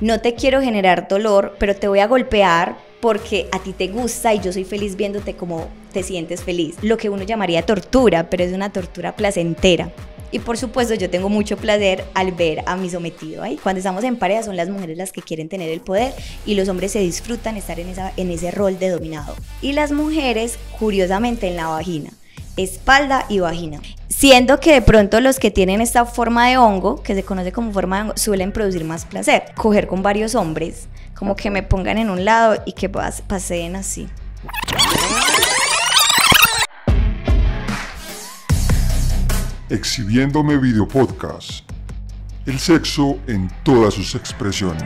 no te quiero generar dolor, pero te voy a golpear porque a ti te gusta y yo soy feliz viéndote como te sientes feliz. Lo que uno llamaría tortura, pero es una tortura placentera. Y por supuesto yo tengo mucho placer al ver a mi sometido ahí. Cuando estamos en pareja son las mujeres las que quieren tener el poder y los hombres se disfrutan estar en, en ese rol de dominado. Y las mujeres, curiosamente, en la vagina espalda y vagina. Siendo que de pronto los que tienen esta forma de hongo, que se conoce como forma de hongo, suelen producir más placer. Coger con varios hombres, como que me pongan en un lado y que paseen así. Exhibiéndome video podcast. El sexo en todas sus expresiones.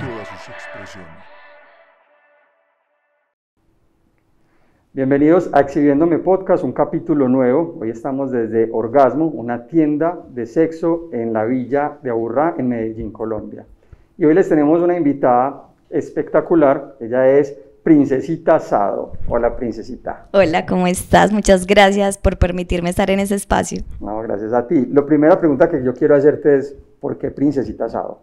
Bienvenidos a Exhibiéndome Podcast, un capítulo nuevo. Hoy estamos desde Orgasmo, una tienda de sexo en la villa de Aburrá, en Medellín, Colombia. Y hoy les tenemos una invitada espectacular. Ella es Princesita Sado. Hola, Princesita. Hola, ¿cómo estás? Muchas gracias por permitirme estar en ese espacio. No, gracias a ti. La primera pregunta que yo quiero hacerte es, ¿por qué Princesita Sado?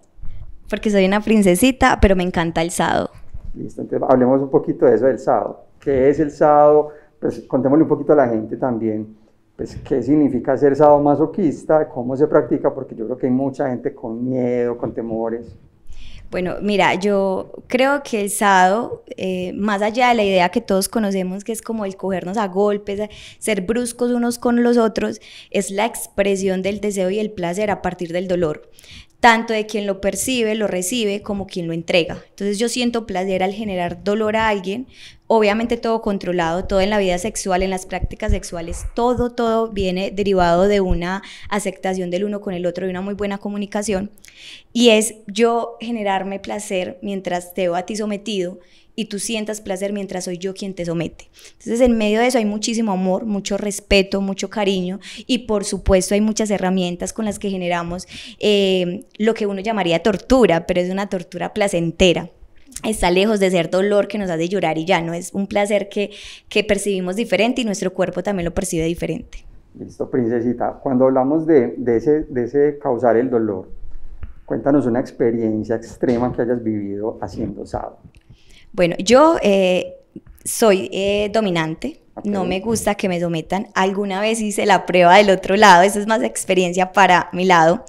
Porque soy una princesita, pero me encanta el Sado. Listo, entonces hablemos un poquito de eso del Sado qué es el sábado, pues contémosle un poquito a la gente también, pues qué significa ser masoquista? cómo se practica, porque yo creo que hay mucha gente con miedo, con temores. Bueno, mira, yo creo que el sado, eh, más allá de la idea que todos conocemos, que es como el cogernos a golpes, ser bruscos unos con los otros, es la expresión del deseo y el placer a partir del dolor tanto de quien lo percibe, lo recibe, como quien lo entrega. Entonces yo siento placer al generar dolor a alguien, obviamente todo controlado, todo en la vida sexual, en las prácticas sexuales, todo, todo viene derivado de una aceptación del uno con el otro y una muy buena comunicación. Y es yo generarme placer mientras te veo a ti sometido y tú sientas placer mientras soy yo quien te somete. Entonces, en medio de eso hay muchísimo amor, mucho respeto, mucho cariño y por supuesto hay muchas herramientas con las que generamos eh, lo que uno llamaría tortura, pero es una tortura placentera está lejos de ser dolor que nos hace llorar y ya no es un placer que, percibimos diferente y nuestro cuerpo también lo percibe diferente. Listo, princesita. Cuando hablamos de, ese, de ese causar el dolor, cuéntanos una experiencia extrema que hayas vivido haciendo sábado. Bueno, yo eh, soy eh, dominante. no me gusta que me sometan. Alguna vez hice la prueba del otro lado. Eso es más experiencia para mi lado.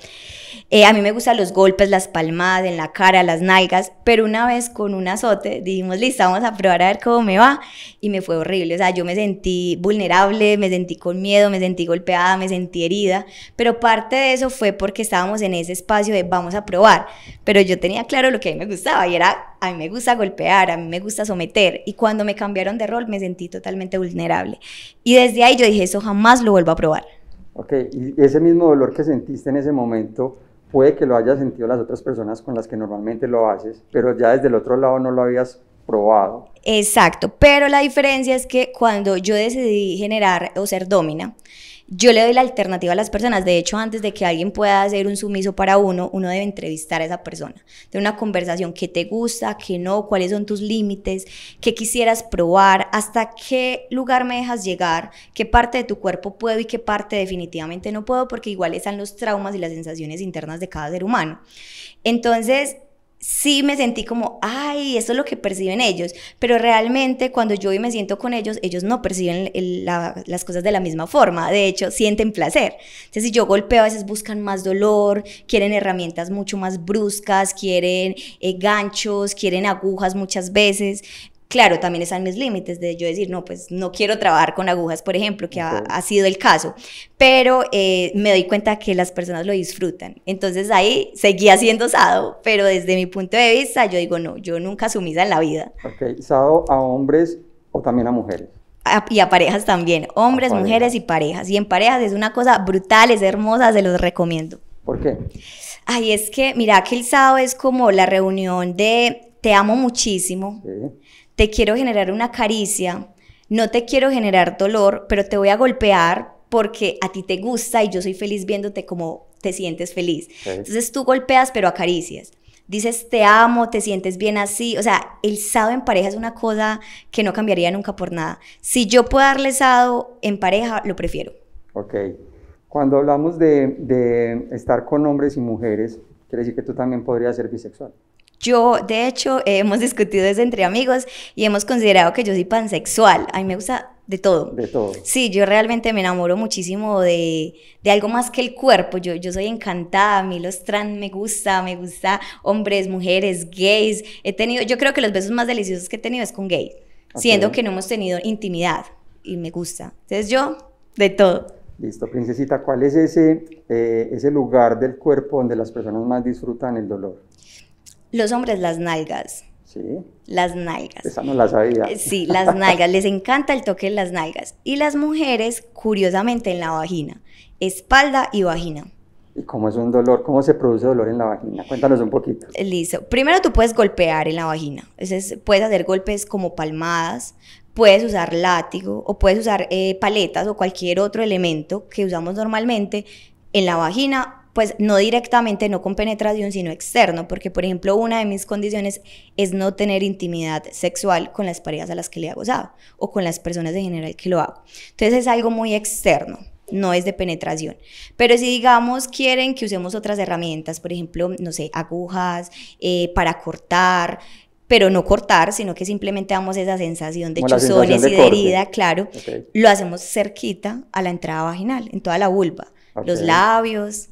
Eh, a mí me gustan los golpes, las palmadas en la cara, las nalgas, pero una vez con un azote dijimos, listo, vamos a probar a ver cómo me va. Y me fue horrible, o sea, yo me sentí vulnerable, me sentí con miedo, me sentí golpeada, me sentí herida, pero parte de eso fue porque estábamos en ese espacio de vamos a probar, pero yo tenía claro lo que a mí me gustaba y era, a mí me gusta golpear, a mí me gusta someter. Y cuando me cambiaron de rol me sentí totalmente vulnerable. Y desde ahí yo dije, eso jamás lo vuelvo a probar. Ok, y ese mismo dolor que sentiste en ese momento puede que lo hayas sentido las otras personas con las que normalmente lo haces, pero ya desde el otro lado no lo habías probado. Exacto, pero la diferencia es que cuando yo decidí generar o ser domina, yo le doy la alternativa a las personas. De hecho, antes de que alguien pueda hacer un sumiso para uno, uno debe entrevistar a esa persona. de una conversación qué te gusta, qué no, cuáles son tus límites, qué quisieras probar, hasta qué lugar me dejas llegar, qué parte de tu cuerpo puedo y qué parte definitivamente no puedo, porque igual están los traumas y las sensaciones internas de cada ser humano. Entonces, sí me sentí como, ay, eso es lo que perciben ellos, pero realmente cuando yo me siento con ellos, ellos no perciben las cosas de la misma forma, de hecho, sienten placer. Entonces, si yo golpeo, a veces buscan más dolor, quieren herramientas mucho más bruscas, quieren eh, ganchos, quieren agujas muchas veces, Claro, también están mis límites de yo decir, no, pues no quiero trabajar con agujas, por ejemplo, que ha, sido el caso, pero eh, me doy cuenta que las personas lo disfrutan. Entonces ahí seguía siendo sado, pero desde mi punto de vista yo digo, no, yo nunca sumisa en la vida. Ok, sado a hombres o también a mujeres. y a parejas también, hombres, mujeres y parejas. Y en parejas es una cosa brutal, es hermosa, se los recomiendo. ¿Por qué? Ay, es que, mira, que el sábado es como la reunión de te amo muchísimo. Sí te quiero generar una caricia, no te quiero generar dolor, pero te voy a golpear porque a ti te gusta y yo soy feliz viéndote como te sientes feliz. Entonces tú golpeas pero acaricias. Dices, te amo, te sientes bien así. O sea, el sado en pareja es una cosa que no cambiaría nunca por nada. Si yo puedo darle sado en pareja, lo prefiero. Ok. Cuando hablamos de, de estar con hombres y mujeres, quiere decir que tú también podrías ser bisexual. Yo, de hecho, eh, hemos discutido eso entre amigos y hemos considerado que yo soy pansexual. A mí me gusta de todo. De todo. Sí, yo realmente me enamoro muchísimo de, de algo más que el cuerpo. Yo, yo soy encantada, a mí los trans me gusta, me gusta hombres, mujeres, gays. He tenido, yo creo que los besos más deliciosos que he tenido es con gays, siendo que no hemos tenido intimidad y me gusta. Entonces yo, de todo. Listo, princesita, ¿cuál es ese, eh, ese lugar del cuerpo donde las personas más disfrutan el dolor? Los hombres, las nalgas. Sí. Las nalgas. no la sabía. Eh, sí, las nalgas. Les encanta el toque en las nalgas. Y las mujeres, curiosamente, en la vagina. Espalda y vagina. ¿Y cómo es un dolor? ¿Cómo se produce dolor en la vagina? Cuéntanos un poquito. Eh, listo. Primero tú puedes golpear en la vagina. puedes hacer golpes como palmadas, puedes usar látigo o puedes usar eh, paletas o cualquier otro elemento que usamos normalmente en la vagina pues no directamente, no con penetración, sino externo, porque por ejemplo una de mis condiciones es no tener intimidad sexual con las parejas a las que le hago gozado o con las personas en general que lo hago. Entonces es algo muy externo, no es de penetración. Pero si digamos quieren que usemos otras herramientas, por ejemplo, no sé, agujas eh, para cortar, pero no cortar, sino que simplemente damos esa sensación de chuzones y de herida, claro, lo hacemos cerquita a la entrada vaginal, en toda la vulva, los labios,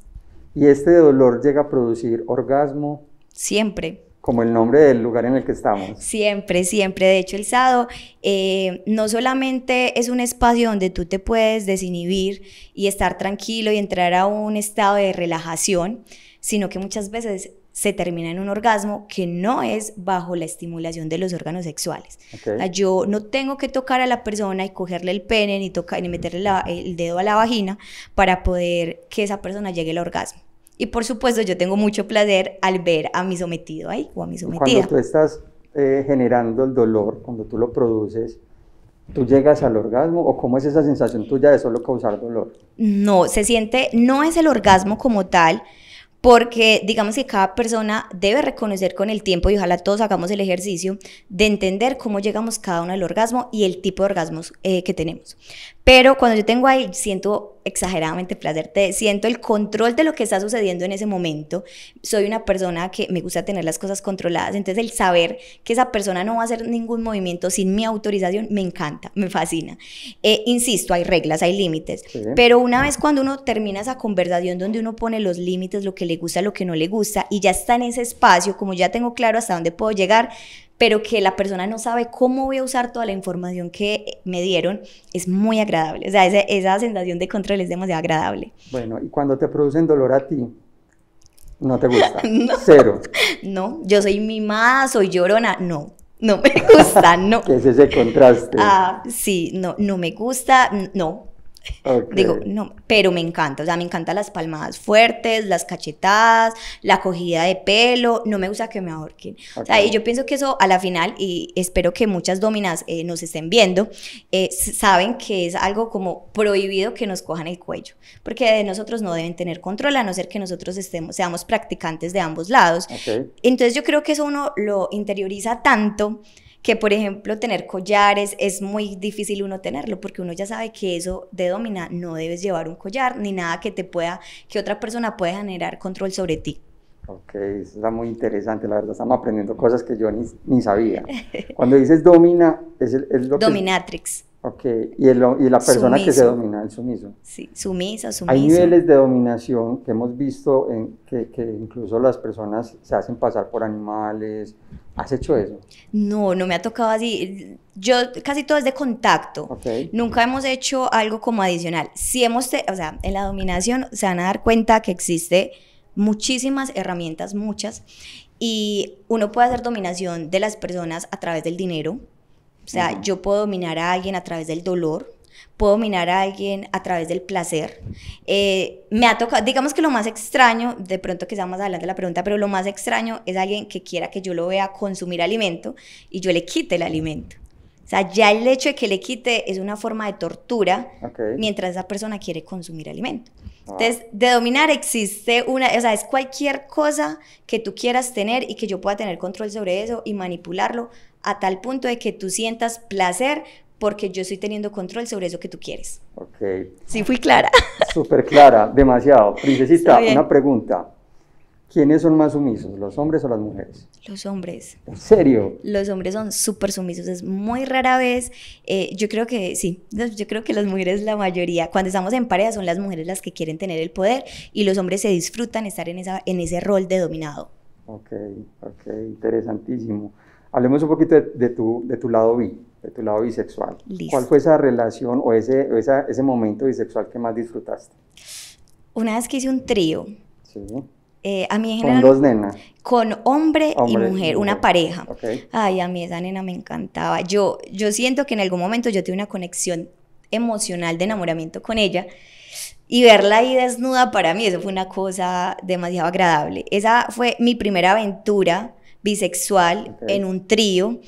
y este dolor llega a producir orgasmo. Siempre. Como el nombre del lugar en el que estamos. Siempre, siempre. De hecho, el Sado eh, no solamente es un espacio donde tú te puedes desinhibir y estar tranquilo y entrar a un estado de relajación, sino que muchas veces se termina en un orgasmo que no es bajo la estimulación de los órganos sexuales. yo no tengo que tocar a la persona y cogerle el pene ni, tocar, ni meterle el dedo a la vagina para poder que esa persona llegue al orgasmo. Y por supuesto yo tengo mucho placer al ver a mi sometido ahí o a mi sometida. Cuando tú estás eh, generando el dolor, cuando tú lo produces, ¿Tú llegas al orgasmo o cómo es esa sensación tuya de solo causar dolor? No, se siente, no es el orgasmo como tal, porque digamos que cada persona debe reconocer con el tiempo, y ojalá todos hagamos el ejercicio, de entender cómo llegamos cada uno al orgasmo y el tipo de orgasmos eh, que tenemos. Pero cuando yo tengo ahí, siento exageradamente placer, te siento el control de lo que está sucediendo en ese momento. Soy una persona que me gusta tener las cosas controladas, entonces el saber que esa persona no va a hacer ningún movimiento sin mi autorización me encanta, me fascina. Eh, insisto, hay reglas, hay límites, pero una vez cuando uno termina esa conversación donde uno pone los límites, lo que le gusta, lo que no le gusta, y ya está en ese espacio, como ya tengo claro hasta dónde puedo llegar, pero que la persona no sabe cómo voy a usar toda la información que me dieron, es muy agradable. O sea, esa, sensación de control es demasiado agradable. Bueno, y cuando te producen dolor a ti, no te gusta. Cero. No, yo soy mimada, soy llorona. No, no me gusta, no. ¿Qué es ese contraste? Ah, sí, no, no me gusta, no. Digo, no, pero me encanta, o sea, me encantan las palmadas fuertes, las cachetadas, la cogida de pelo, no me gusta que me ahorquen. O sea, y yo pienso que eso a la final, y espero que muchas dominas eh, nos estén viendo, eh, saben que es algo como prohibido que nos cojan el cuello, porque de nosotros no deben tener control, a no ser que nosotros estemos, seamos practicantes de ambos lados. Entonces yo creo que eso uno lo interioriza tanto que por ejemplo tener collares es muy difícil uno tenerlo porque uno ya sabe que eso de domina no debes llevar un collar ni nada que te pueda, que otra persona pueda generar control sobre ti. Ok, eso está muy interesante, la verdad, estamos aprendiendo cosas que yo ni, ni sabía. Cuando dices domina, es, lo que... Dominatrix. Ok, y, la persona que se domina, el sumiso. Sí, sumisa, sumisa. Hay niveles de dominación que hemos visto en que, incluso las personas se hacen pasar por animales. ¿Has hecho eso? No, no me ha tocado así. Yo casi todo es de contacto. Nunca hemos hecho algo como adicional. Si hemos, o sea, en la dominación se van a dar cuenta que existe muchísimas herramientas, muchas, y uno puede hacer dominación de las personas a través del dinero o sea, yo puedo dominar a alguien a través del dolor, puedo dominar a alguien a través del placer. Eh, me ha tocado, digamos que lo más extraño, de pronto que sea más adelante la pregunta, pero lo más extraño es alguien que quiera que yo lo vea consumir alimento y yo le quite el alimento. O sea, ya el hecho de que le quite es una forma de tortura mientras esa persona quiere consumir alimento. Entonces, de dominar existe una, o sea, es cualquier cosa que tú quieras tener y que yo pueda tener control sobre eso y manipularlo a tal punto de que tú sientas placer porque yo estoy teniendo control sobre eso que tú quieres. Ok. Sí, fui clara. Súper clara, demasiado. Princesita, una pregunta. ¿Quiénes son más sumisos, los hombres o las mujeres? Los hombres. ¿En serio? Los hombres son super sumisos, es muy rara vez. Eh, yo creo que sí, yo creo que las mujeres, la mayoría, cuando estamos en pareja, son las mujeres las que quieren tener el poder y los hombres se disfrutan estar en, esa, en ese rol de dominado. Ok, ok, interesantísimo. Hablemos un poquito de, tu, de tu lado bi, de tu lado bisexual. ¿Cuál fue esa relación o ese, ese momento bisexual que más disfrutaste? Una vez que hice un trío. Sí. Eh, a mí en general, con dos nenas. Con hombre, y, mujer, una pareja. Ay, a mí esa nena me encantaba. Yo, yo siento que en algún momento yo tuve una conexión emocional de enamoramiento con ella y verla ahí desnuda para mí, eso fue una cosa demasiado agradable. Esa fue mi primera aventura bisexual en un trío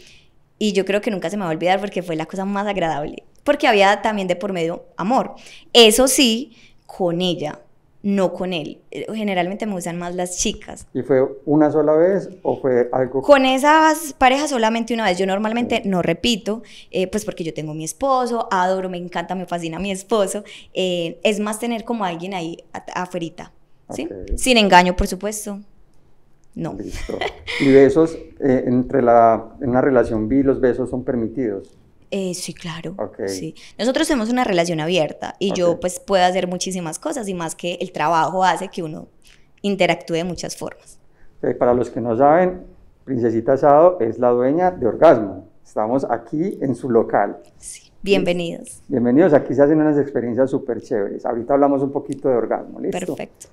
y yo creo que nunca se me va a olvidar porque fue la cosa más agradable, porque había también de por medio amor. Eso sí, con ella, no con él. Generalmente me usan más las chicas. ¿Y fue una sola vez o fue algo? Con esas parejas solamente una vez. Yo normalmente no repito, eh, pues porque yo tengo mi esposo, adoro, me encanta, me fascina mi esposo. Eh, es más tener como alguien ahí afuera, ¿sí? Sin engaño, por supuesto. No. ¿Y besos eh, entre la, en una relación bi, los besos son permitidos? Eh, sí, claro. Okay. Sí. Nosotros tenemos una relación abierta y yo pues puedo hacer muchísimas cosas y más que el trabajo hace que uno interactúe de muchas formas. para los que no saben, Princesita asado es la dueña de Orgasmo. Estamos aquí en su local. Sí. Bienvenidos. Bienvenidos, aquí se hacen unas experiencias súper chéveres. Ahorita hablamos un poquito de orgasmo, ¿listo? Perfecto.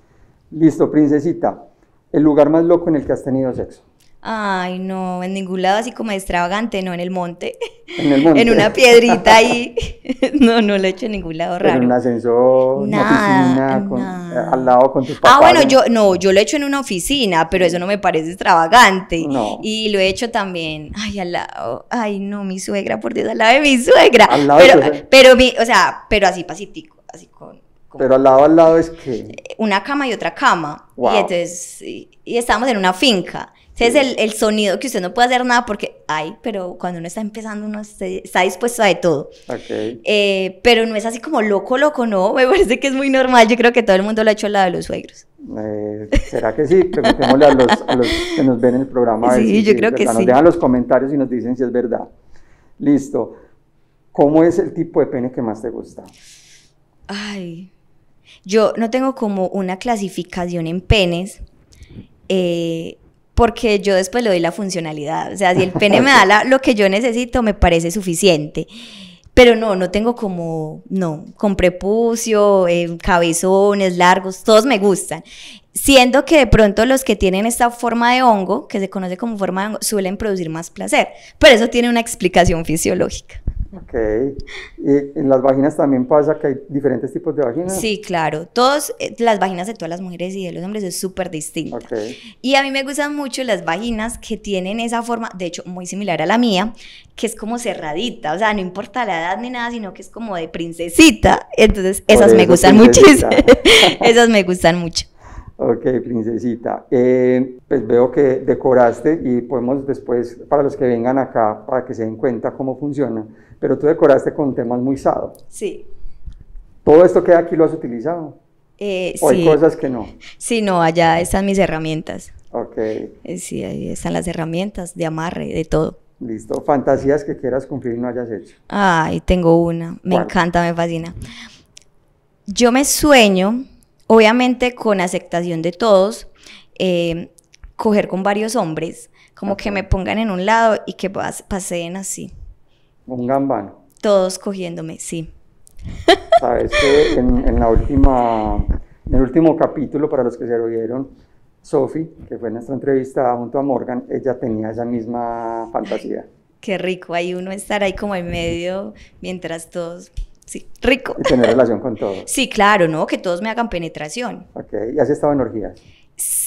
Listo, princesita el lugar más loco en el que has tenido sexo. Ay, no, en ningún lado así como extravagante, no, en el monte. En el monte. en una piedrita ahí. no, no lo he hecho en ningún lado raro. en un ascensor, nada, una oficina? Eh, al lado con tus ah, papás. Ah, bueno, yo no, yo lo he hecho en una oficina, pero eso no me parece extravagante. No. Y lo he hecho también, ay, al lado, ay, no, mi suegra, por Dios, al lado de mi suegra. Al lado pero, de pero, mi, o sea, pero así pasitico, así con pero al lado, al lado es que... Una cama y otra cama. Y entonces, y, estábamos en una finca. Entonces el, el, sonido que usted no puede hacer nada porque, ay, pero cuando uno está empezando uno está dispuesto a de todo. Okay. Eh, pero no es así como loco, loco, no, me parece que es muy normal, yo creo que todo el mundo lo ha hecho al lado de los suegros. Eh, ¿Será que sí? Preguntémosle a los, que nos ven en el programa. Sí, yo creo que sí. Nos dejan los comentarios y nos dicen si es verdad. Listo. ¿Cómo es el tipo de pene que más te gusta? Ay, yo no tengo como una clasificación en penes. Eh, porque yo después le doy la funcionalidad. O sea, si el pene me da lo que yo necesito, me parece suficiente. Pero no, no tengo como, no, con prepucio, eh, cabezones largos, todos me gustan. Siendo que de pronto los que tienen esta forma de hongo, que se conoce como forma de hongo, suelen producir más placer. Pero eso tiene una explicación fisiológica. Ok. ¿Y en las vaginas también pasa que hay diferentes tipos de vaginas? Sí, claro. Todos, eh, las vaginas de todas las mujeres y de los hombres es súper distinta. Okay. Y a mí me gustan mucho las vaginas que tienen esa forma, de hecho, muy similar a la mía, que es como cerradita. O sea, no importa la edad ni nada, sino que es como de princesita. Entonces, esas me gustan muchísimo. esas me gustan mucho. Ok, princesita. Eh, pues veo que decoraste y podemos después, para los que vengan acá, para que se den cuenta cómo funciona, pero tú decoraste con temas muy sados. Sí. ¿Todo esto que aquí lo has utilizado? Eh, ¿O sí. hay cosas que no? Sí, no, allá están mis herramientas. Ok. Eh, sí, ahí están las herramientas de amarre, de todo. Listo. ¿Fantasías que quieras cumplir no hayas hecho? Ay, tengo una. Me encanta, me fascina. Yo me sueño obviamente con aceptación de todos, eh, coger con varios hombres, como que me pongan en un lado y que paseen así. Un gambano. Todos cogiéndome, sí. Sabes que en, la última, en el último capítulo, para los que se lo vieron, Sophie, que fue en nuestra entrevista junto a Morgan, ella tenía esa misma fantasía. Qué rico, hay uno estar ahí como en medio mientras todos sí, rico. Y tener relación con todos. Sí, claro, ¿no? Que todos me hagan penetración. Ok, ¿y has estado en orgías?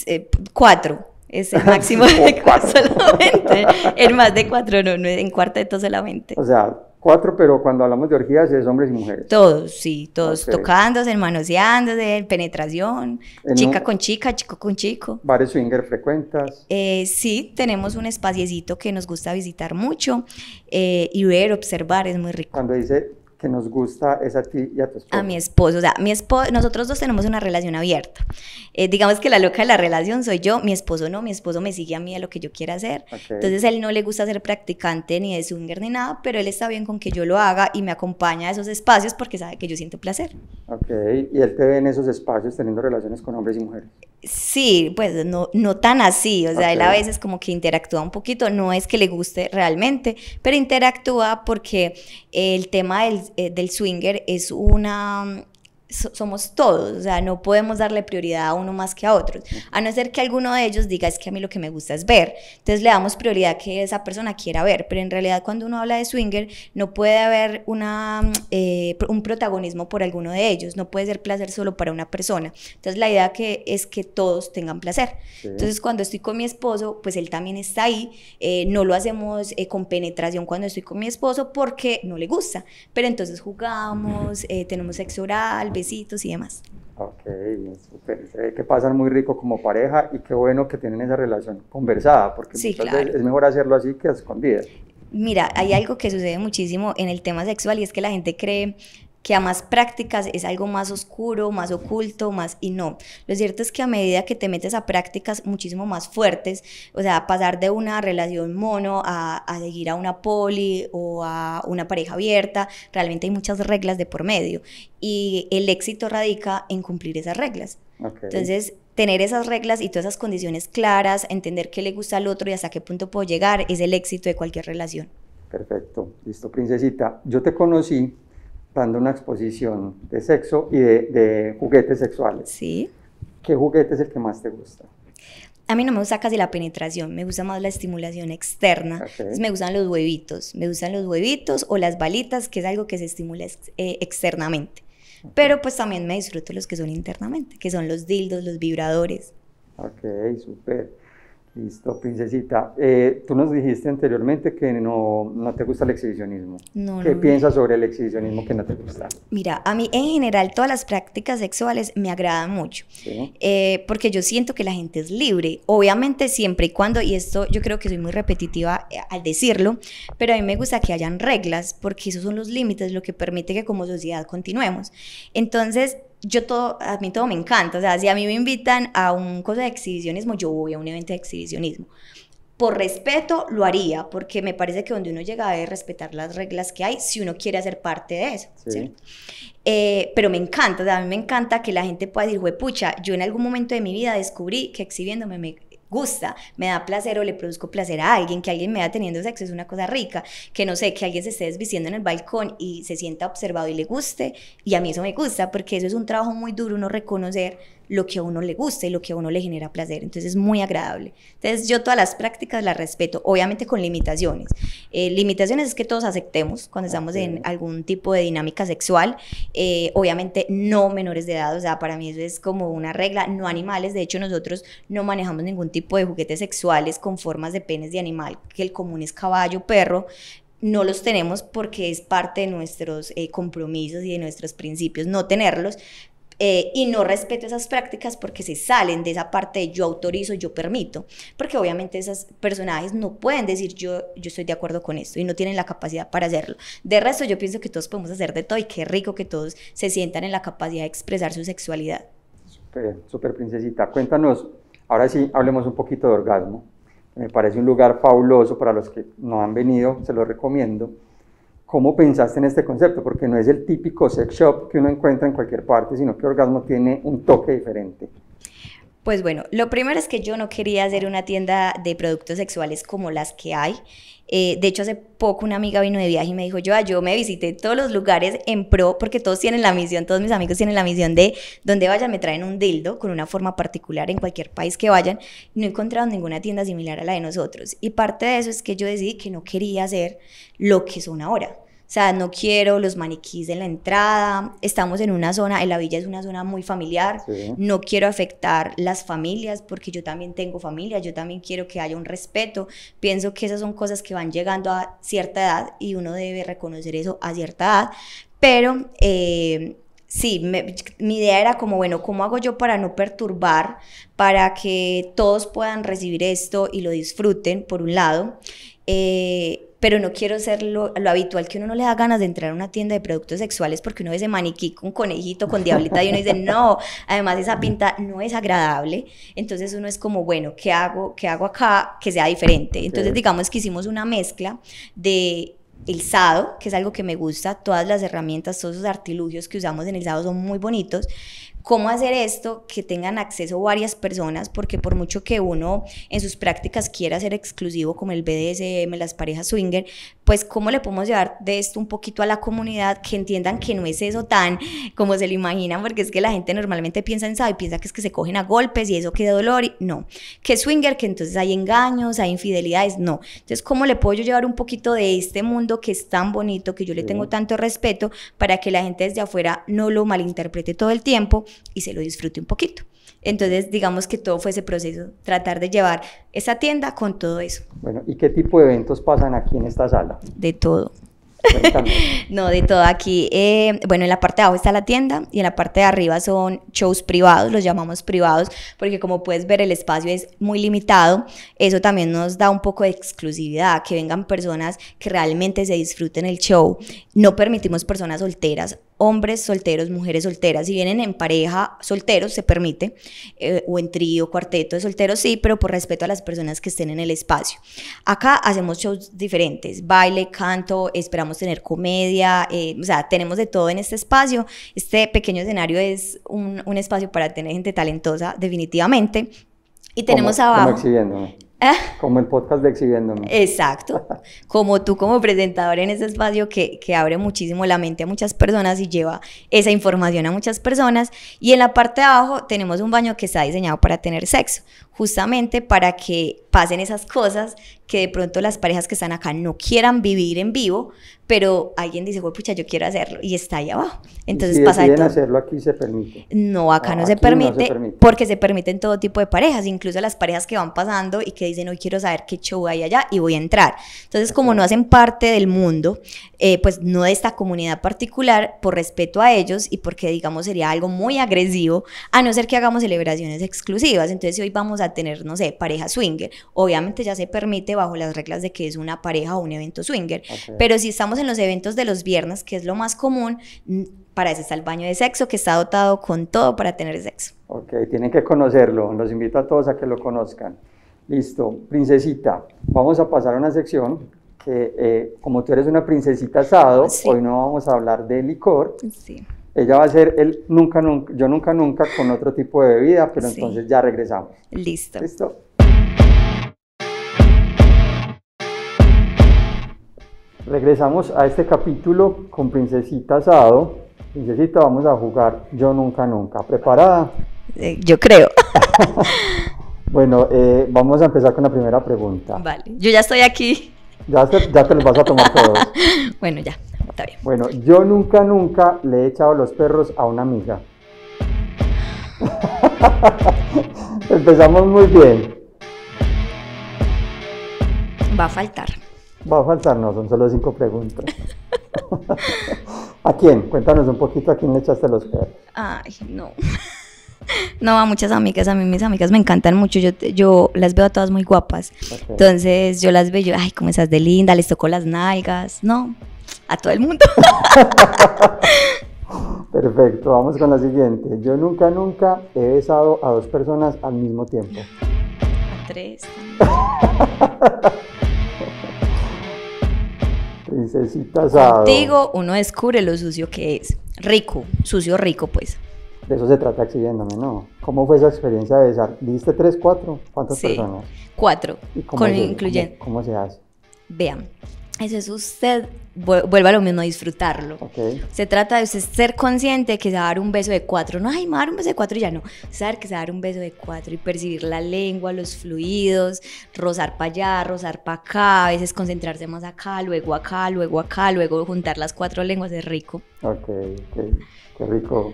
Eh, cuatro. Es el máximo de cuatro solamente. En más de cuatro, no, no, en cuarteto solamente. O sea, cuatro, pero cuando hablamos de orgías es hombres y mujeres. Todos, sí, todos tocándose, manoseándose, penetración, chica con chica, chico con chico. ¿Bares swinger frecuentas? Eh, sí, tenemos un espaciecito que nos gusta visitar mucho eh, y ver, observar, es muy rico. Cuando dice que nos gusta es a ti y a tu esposo. A mi esposo, o sea, mi esposo, nosotros dos tenemos una relación abierta. Eh, digamos que la loca de la relación soy yo, mi esposo no, mi esposo me sigue a mí a lo que yo quiera hacer. Entonces él no le gusta ser practicante ni de swinger ni nada, pero él está bien con que yo lo haga y me acompaña a esos espacios porque sabe que yo siento placer. Ok, y él te ve en esos espacios teniendo relaciones con hombres y mujeres. Sí, pues no, no tan así, o sea, él a veces como que interactúa un poquito, no es que le guste realmente, pero interactúa porque el tema del, eh, del swinger es una somos todos, o sea, no podemos darle prioridad a uno más que a otro, a no ser que alguno de ellos diga es que a mí lo que me gusta es ver, entonces le damos prioridad que esa persona quiera ver, pero en realidad cuando uno habla de swinger no puede haber una, eh, un protagonismo por alguno de ellos, no puede ser placer solo para una persona, entonces la idea que es que todos tengan placer, entonces cuando estoy con mi esposo, pues él también está ahí, eh, no lo hacemos eh, con penetración cuando estoy con mi esposo porque no le gusta, pero entonces jugamos, tenemos sexo oral, y demás. Ok, súper. que pasan muy rico como pareja y qué bueno que tienen esa relación conversada, porque es mejor hacerlo así que a escondidas. Mira, hay algo que sucede muchísimo en el tema sexual y es que la gente cree que a más prácticas es algo más oscuro, más oculto, más y no. Lo cierto es que a medida que te metes a prácticas muchísimo más fuertes, o sea, pasar de una relación mono a, a seguir a una poli o a una pareja abierta, realmente hay muchas reglas de por medio y el éxito radica en cumplir esas reglas. Entonces, tener esas reglas y todas esas condiciones claras, entender qué le gusta al otro y hasta qué punto puedo llegar, es el éxito de cualquier relación. Perfecto, listo, princesita. Yo te conocí dando una exposición de sexo y de, juguetes sexuales. Sí. ¿Qué juguete es el que más te gusta? A mí no me gusta casi la penetración, me gusta más la estimulación externa. me gustan los huevitos, me gustan los huevitos o las balitas, que es algo que se estimula eh, externamente. Pero pues también me disfruto los que son internamente, que son los dildos, los vibradores. Ok, súper. Listo, princesita. Eh, tú nos dijiste anteriormente que no, no te gusta el exhibicionismo. ¿Qué piensas sobre el exhibicionismo que no te gusta? Mira, a mí en general todas las prácticas sexuales me agradan mucho, eh, porque yo siento que la gente es libre. Obviamente siempre y cuando, y esto yo creo que soy muy repetitiva eh, al decirlo, pero a mí me gusta que hayan reglas, porque esos son los límites, lo que permite que como sociedad continuemos. Entonces, yo todo, a mí todo me encanta. O sea, si a mí me invitan a un cosa de exhibicionismo, yo voy a un evento de exhibicionismo. Por respeto lo haría, porque me parece que donde uno llega debe respetar las reglas que hay si uno quiere hacer parte de eso. Eh, pero me encanta, o sea, a mí me encanta que la gente pueda decir, pucha, yo en algún momento de mi vida descubrí que exhibiéndome me gusta, me da placer o le produzco placer a alguien, que alguien me da teniendo sexo es una cosa rica, que no sé, que alguien se esté desvistiendo en el balcón y se sienta observado y le guste, y a mí eso me gusta, porque eso es un trabajo muy duro, uno reconocer lo que a uno le gusta y lo que a uno le genera placer. Entonces es muy agradable. Entonces yo todas las prácticas las respeto, obviamente con limitaciones. Eh, limitaciones es que todos aceptemos cuando estamos en algún tipo de dinámica sexual. Eh, obviamente no menores de edad, o sea, para mí eso es como una regla, no animales. De hecho nosotros no manejamos ningún tipo de juguetes sexuales con formas de penes de animal, que el común es caballo, perro, no los tenemos porque es parte de nuestros eh, compromisos y de nuestros principios no tenerlos, eh, y no respeto esas prácticas porque se salen de esa parte de yo autorizo, yo permito, porque obviamente esos personajes no pueden decir yo, yo estoy de acuerdo con esto y no tienen la capacidad para hacerlo. De resto, yo pienso que todos podemos hacer de todo y qué rico que todos se sientan en la capacidad de expresar su sexualidad. super princesita. Cuéntanos, ahora sí, hablemos un poquito de orgasmo. Me parece un lugar fabuloso para los que no han venido, se lo recomiendo cómo pensaste en este concepto, porque no es el típico sex shop que uno encuentra en cualquier parte, sino que orgasmo tiene un toque diferente. Pues bueno, lo primero es que yo no quería hacer una tienda de productos sexuales como las que hay. Eh, de hecho, hace poco una amiga vino de viaje y me dijo, yo, yo me visité todos los lugares en pro, porque todos tienen la misión, todos mis amigos tienen la misión de donde vayan me traen un dildo con una forma particular en cualquier país que vayan. No he encontrado ninguna tienda similar a la de nosotros. Y parte de eso es que yo decidí que no quería hacer lo que son ahora sea, no quiero los maniquís en la entrada, estamos en una zona, en la villa es una zona muy familiar, no quiero afectar las familias porque yo también tengo familia, yo también quiero que haya un respeto, pienso que esas son cosas que van llegando a cierta edad y uno debe reconocer eso a cierta edad, pero... Eh, sí, mi idea era como, bueno, ¿cómo hago yo para no perturbar, para que todos puedan recibir esto y lo disfruten, por un lado? Eh, pero no quiero ser lo, habitual que uno no le da ganas de entrar a una tienda de productos sexuales porque uno ve ese maniquí con conejito, con diablita y uno dice, no, además esa pinta no es agradable, entonces uno es como, bueno, ¿qué hago? ¿Qué hago acá que sea diferente? Entonces digamos que hicimos una mezcla de el sado, que es algo que me gusta, todas las herramientas, todos los artilugios que usamos en el sado son muy bonitos, cómo hacer esto que tengan acceso varias personas, porque por mucho que uno en sus prácticas quiera ser exclusivo como el BDSM, las parejas swinger, pues cómo le podemos llevar de esto un poquito a la comunidad, que entiendan que no es eso tan como se lo imaginan, porque es que la gente normalmente piensa en eso, y piensa que es que se cogen a golpes y eso que dolor, y, no, que es swinger, que entonces hay engaños, hay infidelidades, no. Entonces, ¿cómo le puedo yo llevar un poquito de este mundo que es tan bonito, que yo le tengo tanto respeto, para que la gente desde afuera no lo malinterprete todo el tiempo y se lo disfrute un poquito? Entonces, digamos que todo fue ese proceso, tratar de llevar esa tienda con todo eso. Bueno, ¿y qué tipo de eventos pasan aquí en esta sala? De todo. no, de todo aquí. Eh, bueno, en la parte de abajo está la tienda y en la parte de arriba son shows privados, los llamamos privados, porque como puedes ver el espacio es muy limitado. Eso también nos da un poco de exclusividad, que vengan personas que realmente se disfruten el show. No permitimos personas solteras hombres solteros, mujeres solteras. Si vienen en pareja solteros, se permite, eh, o en trío, cuarteto de solteros, sí, pero por respeto a las personas que estén en el espacio. Acá hacemos shows diferentes, baile, canto, esperamos tener comedia, eh, o sea, tenemos de todo en este espacio. Este pequeño escenario es un, espacio para tener gente talentosa, definitivamente. Y tenemos abajo. Como el podcast de Exhibiéndome. Exacto. Como tú como presentador en ese espacio que, que, abre muchísimo la mente a muchas personas y lleva esa información a muchas personas. Y en la parte de abajo tenemos un baño que está diseñado para tener sexo justamente para que pasen esas cosas que de pronto las parejas que están acá no quieran vivir en vivo, pero alguien dice, pucha, yo quiero hacerlo y está ahí abajo. Entonces ¿Y si pasa hacerlo aquí se permite. No, acá no, ah, se permite porque se permiten todo tipo de parejas, incluso las parejas que van pasando y que dicen, hoy quiero saber qué show hay allá y voy a entrar. Entonces, como no hacen parte del mundo, eh, pues no de esta comunidad particular, por respeto a ellos y porque, digamos, sería algo muy agresivo, a no ser que hagamos celebraciones exclusivas. Entonces, si hoy vamos a tener, no sé, pareja swinger. Obviamente ya se permite bajo las reglas de que es una pareja o un evento swinger. Pero si estamos en los eventos de los viernes, que es lo más común, para eso está el baño de sexo, que está dotado con todo para tener sexo. Ok, tienen que conocerlo. Los invito a todos a que lo conozcan. Listo, princesita, vamos a pasar a una sección que eh, como tú eres una princesita asado, hoy no vamos a hablar de licor, sí. Ella va a ser el nunca, nunca, yo nunca, nunca con otro tipo de bebida, pero entonces ya regresamos. Listo. Regresamos a este capítulo con Princesita Asado. Princesita, vamos a jugar Yo Nunca Nunca. ¿Preparada? Eh, yo creo. bueno, eh, vamos a empezar con la primera pregunta. Vale, yo ya estoy aquí. ya te los vas a tomar todos. bueno, ya. Bueno, yo nunca, nunca le he echado los perros a una amiga. Empezamos muy bien. Va a faltar. Va a faltar, no, son solo cinco preguntas. ¿A quién? Cuéntanos un poquito a quién le echaste los perros. Ay, no. No, a muchas amigas, a mí mis amigas me encantan mucho, yo, las veo a todas muy guapas. Entonces yo las veo, yo, ay, como esas de linda, les tocó las nalgas, no, a todo el mundo. Perfecto, vamos con la siguiente. Yo nunca, nunca he besado a dos personas al mismo tiempo. A tres. Princesita asado Digo, uno descubre lo sucio que es. Rico, sucio rico, pues. De eso se trata exigiéndome, ¿no? ¿Cómo fue esa experiencia de besar? ¿Viste tres, cuatro? ¿Cuántas personas? Cuatro. cómo ¿Cómo se hace? Vean, eso es usted, vuelva a lo mismo, disfrutarlo. Se trata de usted ser consciente que se va a dar un beso de cuatro. No, ay, me dar un beso de cuatro y ya no. Saber que se va a dar un beso de cuatro y percibir la lengua, los fluidos, rozar para allá, rozar para acá, a veces concentrarse más acá, luego acá, luego acá, luego juntar las cuatro lenguas es rico. Ok, okay. qué rico.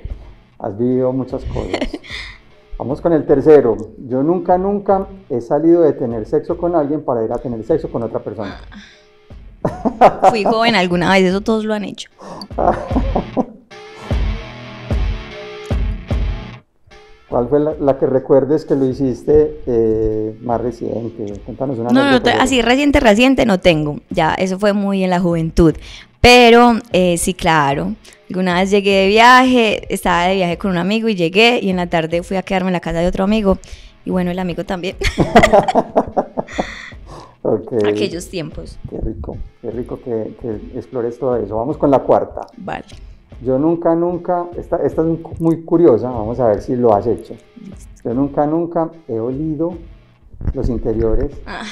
Has vivido muchas cosas. Vamos con el tercero. Yo nunca, nunca he salido de tener sexo con alguien para ir a tener sexo con otra persona. Fui joven alguna vez, eso todos lo han hecho. ¿Cuál fue la, que recuerdes que lo hiciste eh, más reciente? No, no, así reciente, reciente no tengo. Ya, eso fue muy en la juventud. Pero eh, sí, claro. Alguna vez llegué de viaje, estaba de viaje con un amigo y llegué y en la tarde fui a quedarme en la casa de otro amigo. Y bueno, el amigo también. Aquellos tiempos. Qué rico, qué rico que, explores todo eso. Vamos con la cuarta. Vale. Yo nunca, nunca, esta, esta es muy curiosa, vamos a ver si lo has hecho. Yo nunca, nunca he olido los interiores. Ah.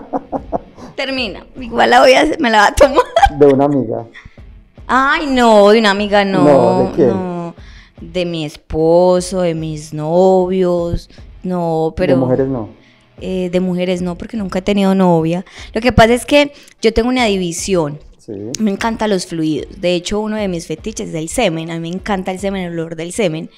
Termina, igual la voy a, me la va a tomar. De una amiga. Ay, no, de una amiga no. No, ¿de No. De mi esposo, de mis novios, no, pero... De mujeres no eh, de mujeres, no, porque nunca he tenido novia. Lo que pasa es que yo tengo una división. Me encantan los fluidos. De hecho, uno de mis fetiches es el semen. A mí me encanta el semen, el olor del semen.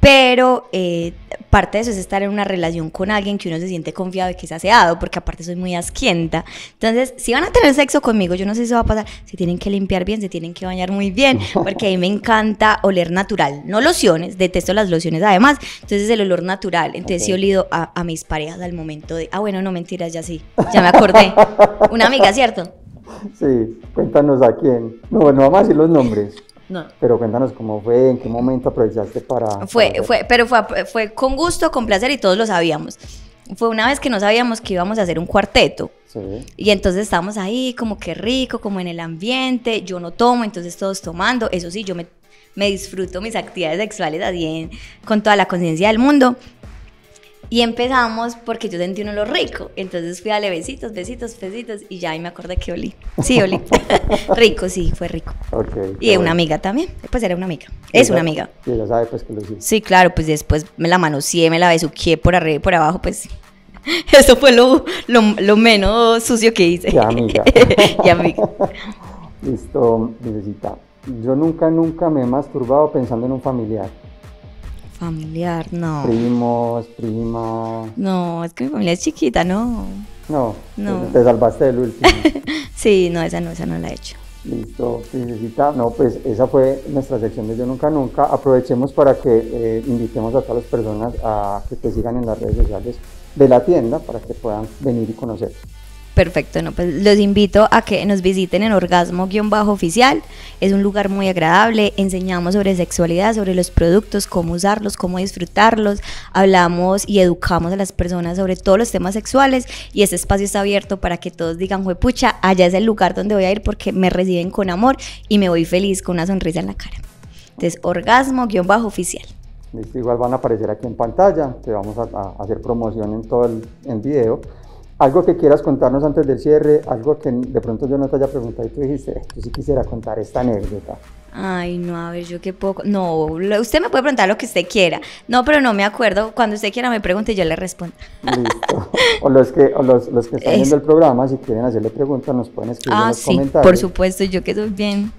Pero eh, parte de eso es estar en una relación con alguien que uno se siente confiado y que es aseado, porque aparte soy muy asquienta. Entonces, si van a tener sexo conmigo, yo no sé si eso va a pasar, se tienen que limpiar bien, se tienen que bañar muy bien, porque a mí me encanta oler natural. No lociones, detesto las lociones además, entonces el olor natural. Entonces, si olido a, mis parejas al momento de, ah, bueno, no mentiras, ya sí, ya me acordé. Una amiga, ¿cierto? Sí, cuéntanos a quién. No, bueno, vamos a decir los nombres. Pero cuéntanos cómo fue, en qué momento aprovechaste para... Fue, fue, pero fue, fue con gusto, con placer y todos lo sabíamos. Fue una vez que no sabíamos que íbamos a hacer un cuarteto. Y entonces estábamos ahí como que rico, como en el ambiente, yo no tomo, entonces todos tomando, eso sí, yo me, me disfruto mis actividades sexuales así con toda la conciencia del mundo, y empezamos porque yo sentí uno lo rico. Entonces fui a darle besitos, besitos, besitos. Y ya ahí me acordé que olí. Sí, olí. rico, sí, fue rico. Okay, y una amiga también. Pues era una amiga. Es una amiga. Y ella sabe pues que lo hice. Sí, claro. Pues después me la manoseé, me la besuqué por arriba y por abajo. Pues eso fue lo, lo menos sucio que hice. Y amiga. y amiga. Listo, necesita. Yo nunca, nunca me he masturbado pensando en un familiar. Familiar, no. Primos, prima. No, es que mi familia es chiquita, no. No, no. Pues, te salvaste del último. sí, no, esa no, esa no la he hecho. Listo, princesita. No, pues esa fue nuestra sección de Yo Nunca Nunca. Aprovechemos para que eh, invitemos a todas las personas a que te sigan en las redes sociales de la tienda para que puedan venir y conocer. Perfecto, no, pues los invito a que nos visiten en Orgasmo-Oficial. Es un lugar muy agradable. Enseñamos sobre sexualidad, sobre los productos, cómo usarlos, cómo disfrutarlos. Hablamos y educamos a las personas sobre todos los temas sexuales. Y ese espacio está abierto para que todos digan, pucha allá es el lugar donde voy a ir porque me reciben con amor y me voy feliz con una sonrisa en la cara. Entonces, Orgasmo-Oficial. igual van a aparecer aquí en pantalla, te vamos a, hacer promoción en todo el en video. Algo que quieras contarnos antes del cierre, algo que de pronto yo no te haya preguntado y tú dijiste, yo sí quisiera contar esta anécdota. Ay, no, a ver, yo qué poco. No, usted me puede preguntar lo que usted quiera. No, pero no me acuerdo. Cuando usted quiera me pregunte y yo le respondo. Listo. O los que, o los, los que están viendo el programa, si quieren hacerle preguntas, nos pueden escribir en los ah, sí, Por supuesto, yo quedo bien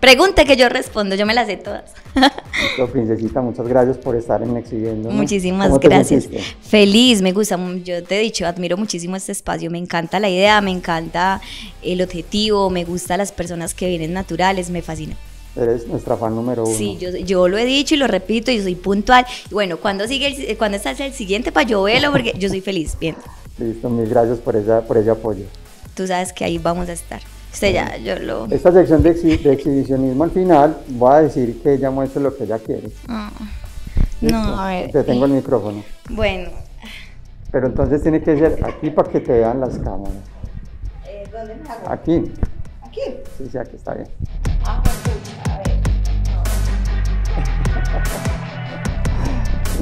Pregunte que yo respondo, yo me las sé todas. Listo, princesita, muchas gracias por estar en exhibiendo. Muchísimas gracias. Feliz, me gusta, yo te he dicho, admiro muchísimo este espacio, me encanta la idea, me encanta el objetivo, me gusta las personas que vienen naturales, me fascina. Eres nuestra fan número uno. Sí, yo, lo he dicho y lo repito y soy puntual. Bueno, ¿cuándo, sigue el, eh, estás el siguiente para yo verlo? Porque yo soy feliz, bien. Listo, mil gracias por, esa, por ese apoyo. Tú sabes que ahí vamos a estar. Este esta sección de, exhibicionismo al final va a decir que ella muestra lo que ella quiere. Mm. no, a ver. Te tengo el eh, micrófono. Bueno. Pero entonces tiene que ser aquí para que te vean las cámaras. Eh, ¿Dónde me hago? Aquí. ¿Aquí? Sí, sí, aquí está bien. Ah, pues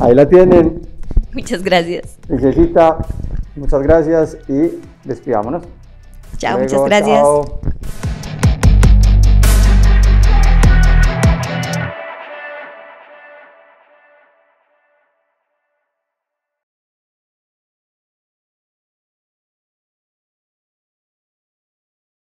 Ahí la tienen. Muchas gracias. Necesita, muchas gracias y despidámonos. Chao, muchas gracias.